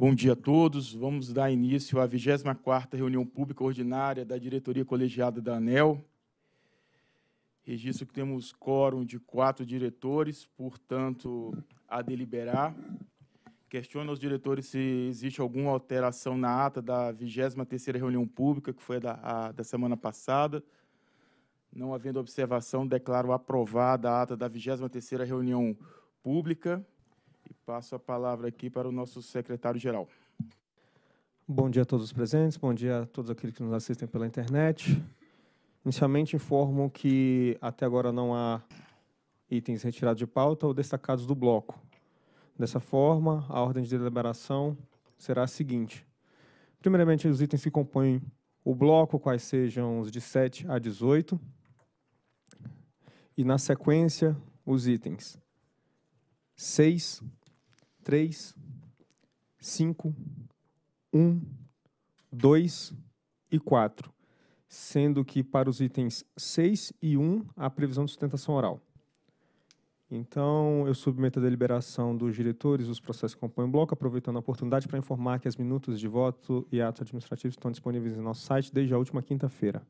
Bom dia a todos. Vamos dar início à 24ª reunião pública ordinária da diretoria colegiada da ANEL. Registro que temos quórum de quatro diretores, portanto, a deliberar. Questiono aos diretores se existe alguma alteração na ata da 23ª reunião pública, que foi a da, a, da semana passada. Não havendo observação, declaro aprovada a ata da 23ª reunião pública. Passo a palavra aqui para o nosso secretário-geral. Bom dia a todos os presentes, bom dia a todos aqueles que nos assistem pela internet. Inicialmente informo que até agora não há itens retirados de pauta ou destacados do bloco. Dessa forma, a ordem de deliberação será a seguinte. Primeiramente, os itens que compõem o bloco, quais sejam os de 7 a 18, e na sequência, os itens 6, 3, 5, 1, 2 e 4, sendo que para os itens 6 e 1 há previsão de sustentação oral. Então, eu submeto a deliberação dos diretores os processos que compõem o bloco, aproveitando a oportunidade para informar que as minutas de voto e atos administrativos estão disponíveis em nosso site desde a última quinta-feira.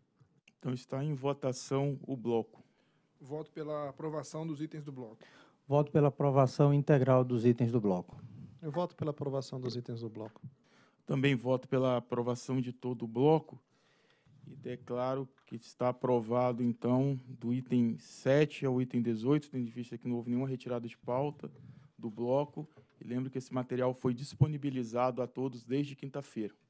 Então, está em votação o bloco. Voto pela aprovação dos itens do bloco. Voto pela aprovação integral dos itens do bloco. Eu voto pela aprovação dos itens do bloco. Também voto pela aprovação de todo o bloco e declaro que está aprovado, então, do item 7 ao item 18, tendo em vista que não houve nenhuma retirada de pauta do bloco. E lembro que esse material foi disponibilizado a todos desde quinta-feira.